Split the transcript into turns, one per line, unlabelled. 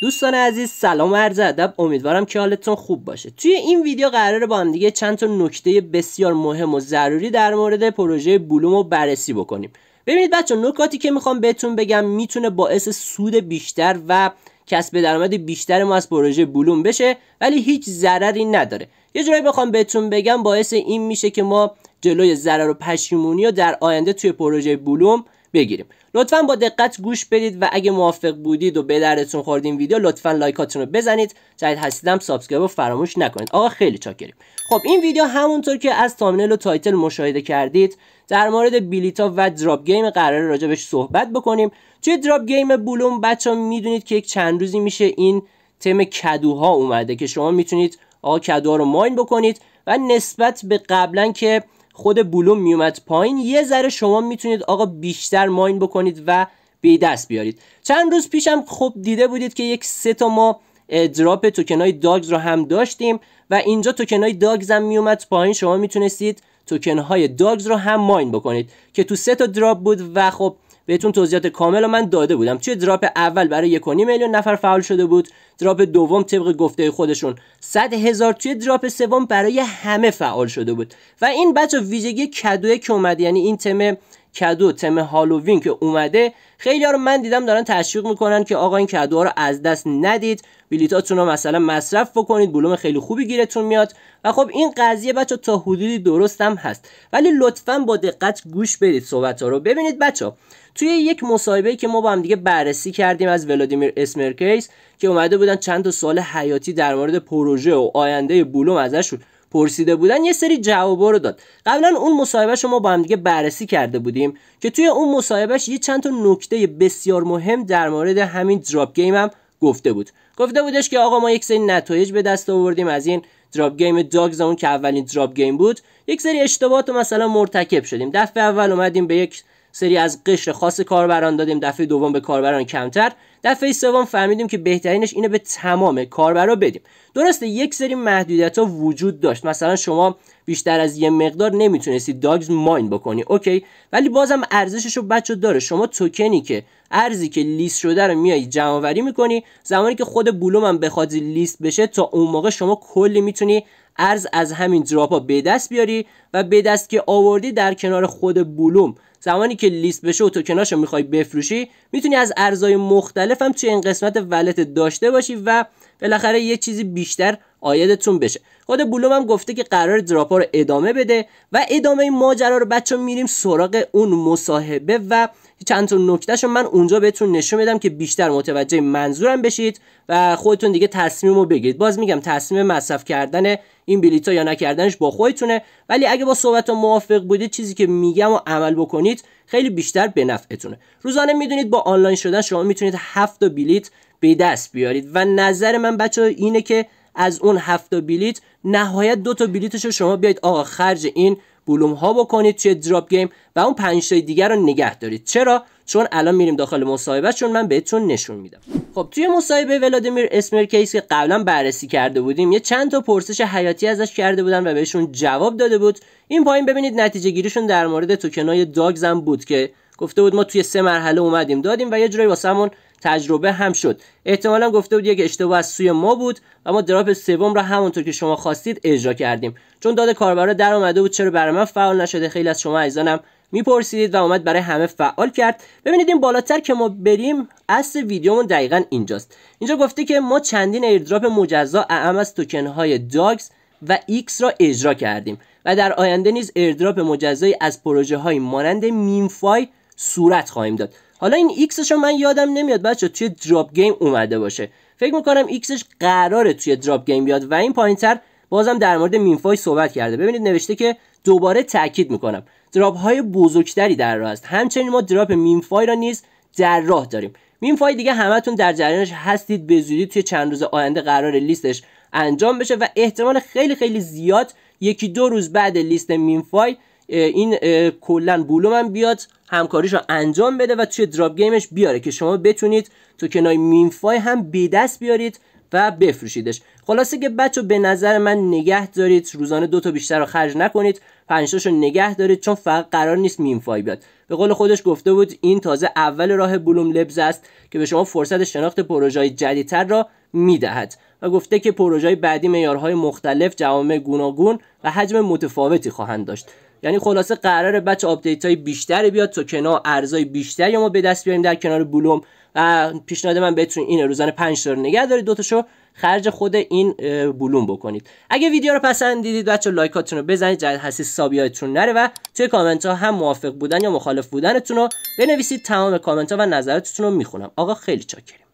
دوستان عزیز سلام و عرض ادب امیدوارم که حالتون خوب باشه توی این ویدیو قراره با هم دیگه چند تا نکته بسیار مهم و ضروری در مورد پروژه بلوم رو بررسی بکنیم ببینید بچه نکاتی که میخوام بهتون بگم میتونه باعث سود بیشتر و کسب درآمد بیشتر ما از پروژه بلوم بشه ولی هیچ ضرری نداره یه جورایی بخوام بهتون بگم باعث این میشه که ما جلوی ضرر و پشیمونی رو در آینده توی پروژه بلوم بگیریم لطفا با دقت گوش بدید و اگه موافق بودید و به دردتون خورد این ویدیو لطفا لایکاتون رو بزنید جدید هستیدم سابسکرایب رو فراموش نکنید آقا خیلی چاکریم خب این ویدیو همونطور که از تامنل و تایتل مشاهده کردید در مورد بیلیتا و دراپ گیم قرار راجبش صحبت بکنیم توی دراپ گیم بولوم بچه میدونید که یک چند روزی میشه این تم کدوها اومده که شما میتونید آقا کدوها رو ماین بکنید و نسبت به قبلا که خود بلوم میومد پایین یه ذره شما میتونید آقا بیشتر ماین بکنید و به دست بیارید چند روز پیشم خب دیده بودید که یک سه تا ما دراپ های داگز رو هم داشتیم و اینجا های داگز هم میومد پایین شما میتونستید توکن های داگز رو هم ماین بکنید که تو سه تا دراپ بود و خب بهتون توضیحات کامل رو من داده بودم توی دراپ اول برای 1.5 میلیون نفر فعال شده بود دراپ دوم طبق گفته خودشون 100 هزار توی دراپ سوم برای همه فعال شده بود و این بچا ویژگی کدوه که اومد یعنی این تم کدو تم هالووین که اومده خیلی ها رو من دیدم دارن تشویق میکنن که آقا این کدوها رو از دست ندید بلیتاتون رو مثلا مصرف بکنید بلوم خیلی خوبی گیرتون میاد و خب این قضیه بچه تا حدودی درستم هست ولی لطفا با دقت گوش بدید صحبت ها رو ببینید بچه توی یک مصاحبه که ما با هم دیگه بررسی کردیم از ولادیمیر اسمرکیس که اومده بودن چند تا سال حیاتی در مورد پروژه و آینده بلوم ازشون پرسیده بودن یه سری جوابا رو داد قبلا اون مصاحبه شما با هم دیگه بررسی کرده بودیم که توی اون مصاحبهش یه چند تا نکته بسیار مهم در مورد همین دراپ گیم هم گفته بود گفته بودش که آقا ما یک سری نتایج به دست آوردیم از این دراپ گیم داگز اون که اولین دراپ گیم بود یک سری اشتباهات مثلا مرتکب شدیم دفعه اول اومدیم به یک سری از قشر خاص کاربران دادیم دفعه دوم به کاربران کمتر دفعه سوم فهمیدیم که بهترینش اینه به تمام کاربرا بدیم درسته یک سری محدودیت ها وجود داشت مثلا شما بیشتر از یه مقدار نمیتونستی داگز ماین بکنی اوکی ولی بازم ارزشش رو بچه داره شما توکنی که ارزی که لیست شده رو میای جمع آوری میکنی زمانی که خود بلوم هم بخواد لیست بشه تا اون موقع شما کلی میتونی ارز از همین دراپ ها به دست بیاری و به دست که آوردی در کنار خود بلوم زمانی که لیست بشه و رو میخوای بفروشی میتونی از ارزهای مختلف هم توی این قسمت ولت داشته باشی و بالاخره یه چیزی بیشتر آیدتون بشه خود بلوم هم گفته که قرار دراپا رو ادامه بده و ادامه این ماجرا رو بچه میریم سراغ اون مصاحبه و چند تا نکتهش من اونجا بهتون نشون میدم که بیشتر متوجه منظورم بشید و خودتون دیگه تصمیم رو بگیرید باز میگم تصمیم مصرف کردن این ها یا نکردنش با خودتونه ولی اگه با صحبت موافق بودید چیزی که میگم و عمل بکنید خیلی بیشتر به نفعتونه روزانه میدونید با آنلاین شدن شما میتونید هفت تا بلیت به دست بیارید و نظر من بچه اینه که از اون هفت تا بلیت نهایت دو تا بلیتش رو شما بیاید آقا خرج این بلوم ها بکنید توی دراپ گیم و اون پنج تا دیگر رو نگه دارید چرا چون الان میریم داخل مصاحبه چون من بهتون نشون میدم خب توی مصاحبه ولادیمیر کیس که قبلا بررسی کرده بودیم یه چند تا پرسش حیاتی ازش کرده بودن و بهشون جواب داده بود این پایین ببینید نتیجه گیریشون در مورد توکنای داگز هم بود که گفته بود ما توی سه مرحله اومدیم دادیم و یه جوری واسمون تجربه هم شد احتمالا گفته بود یک اشتباه از سوی ما بود و ما دراپ سوم را همونطور که شما خواستید اجرا کردیم چون داده کاربرا در اومده بود چرا برای من فعال نشده خیلی از شما عزیزانم میپرسیدید و اومد برای همه فعال کرد ببینید این بالاتر که ما بریم اصل ویدیومون دقیقا اینجاست اینجا گفته که ما چندین ایردراپ مجزا اعم از توکن های داگز و ایکس را اجرا کردیم و در آینده نیز ایردراپ مجزایی از پروژه های مانند میمفای صورت خواهیم داد حالا این ایکسش من یادم نمیاد بچه توی دراپ گیم اومده باشه فکر میکنم ایکسش قراره توی دراپ گیم بیاد و این پایینتر بازم در مورد مینفای صحبت کرده ببینید نوشته که دوباره تاکید میکنم دراپ های بزرگتری در راه است همچنین ما دراپ میمفای را نیز در راه داریم میمفای دیگه همتون در جریانش هستید به زودی توی چند روز آینده قرار لیستش انجام بشه و احتمال خیلی خیلی زیاد یکی دو روز بعد لیست میمفای این کلا بولوم هم بیاد همکاریش رو انجام بده و توی دراپ گیمش بیاره که شما بتونید تو کنای میمفای هم بی دست بیارید و بفروشیدش خلاصه که بچو به نظر من نگه دارید روزانه دو تا بیشتر رو خرج نکنید رو نگه دارید چون فقط قرار نیست میمفای بیاد به قول خودش گفته بود این تازه اول راه بلوم لبز است که به شما فرصت شناخت پروژه جدیدتر را میدهد و گفته که پروژه بعدی معیارهای مختلف جوامع گوناگون و حجم متفاوتی خواهند داشت یعنی خلاصه قراره بچه آپدیت های بیشتری بیاد تو کنار ارزای بیشتری ما به دست بیاریم در کنار بلوم و پیشنهاد من بهتون اینه روزانه 5 تا رو نگه دارید دوتاشو خرج خود این بلوم بکنید اگه ویدیو رو پسندیدید بچه لایکاتون رو بزنید جد هستی سابیاتون نره و توی کامنت ها هم موافق بودن یا مخالف بودنتون رو بنویسید تمام کامنت ها و نظراتتون رو میخونم آقا خیلی چاکریم